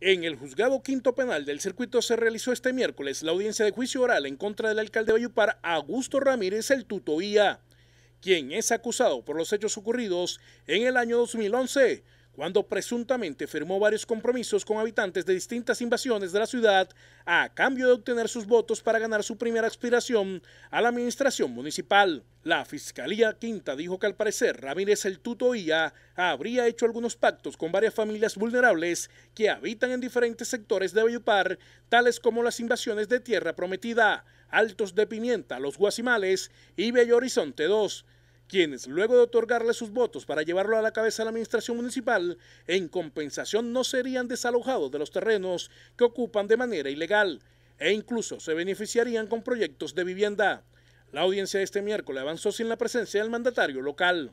En el juzgado quinto penal del circuito se realizó este miércoles la audiencia de juicio oral en contra del alcalde de Bayupar, Augusto Ramírez el Tutoía, quien es acusado por los hechos ocurridos en el año 2011 cuando presuntamente firmó varios compromisos con habitantes de distintas invasiones de la ciudad a cambio de obtener sus votos para ganar su primera aspiración a la administración municipal. La Fiscalía Quinta dijo que al parecer Ramírez el Tutoía habría hecho algunos pactos con varias familias vulnerables que habitan en diferentes sectores de Bayupar, tales como las invasiones de Tierra Prometida, Altos de Pimienta, Los Guasimales y Bello Horizonte 2 quienes luego de otorgarle sus votos para llevarlo a la cabeza de la administración municipal, en compensación no serían desalojados de los terrenos que ocupan de manera ilegal e incluso se beneficiarían con proyectos de vivienda. La audiencia de este miércoles avanzó sin la presencia del mandatario local.